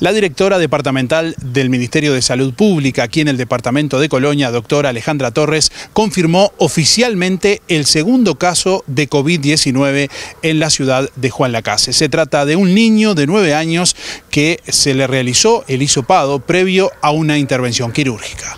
La directora departamental del Ministerio de Salud Pública, aquí en el departamento de Colonia, doctora Alejandra Torres, confirmó oficialmente el segundo caso de COVID-19 en la ciudad de Juan Lacase. Se trata de un niño de 9 años que se le realizó el hisopado previo a una intervención quirúrgica.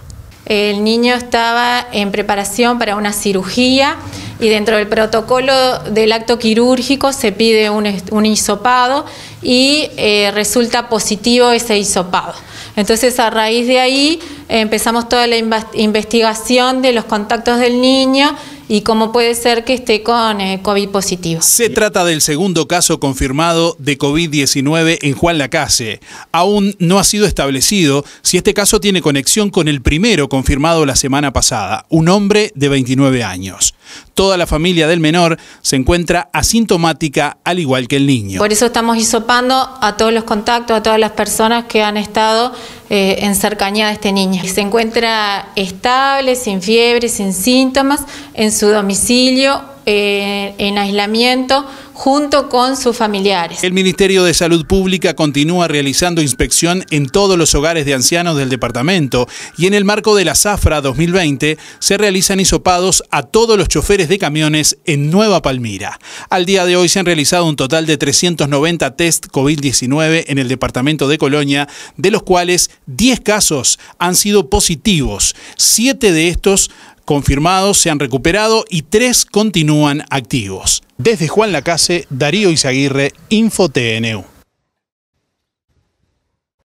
El niño estaba en preparación para una cirugía y dentro del protocolo del acto quirúrgico se pide un, isopado hisopado y eh, resulta positivo ese hisopado. Entonces a raíz de ahí empezamos toda la investigación de los contactos del niño y cómo puede ser que esté con eh, COVID positivo. Se trata del segundo caso confirmado de COVID-19 en Juan Lacase. Aún no ha sido establecido si este caso tiene conexión con el primero confirmado la semana pasada, un hombre de 29 años toda la familia del menor se encuentra asintomática al igual que el niño. Por eso estamos hisopando a todos los contactos, a todas las personas que han estado eh, en cercanía de este niño. Se encuentra estable, sin fiebre, sin síntomas, en su domicilio eh, en aislamiento junto con sus familiares. El Ministerio de Salud Pública continúa realizando inspección en todos los hogares de ancianos del departamento y en el marco de la Zafra 2020 se realizan hisopados a todos los choferes de camiones en Nueva Palmira. Al día de hoy se han realizado un total de 390 test COVID-19 en el departamento de Colonia, de los cuales 10 casos han sido positivos. Siete de estos confirmados se han recuperado y tres continúan activos. Desde Juan Lacase, Darío Izaguirre, InfoTNU.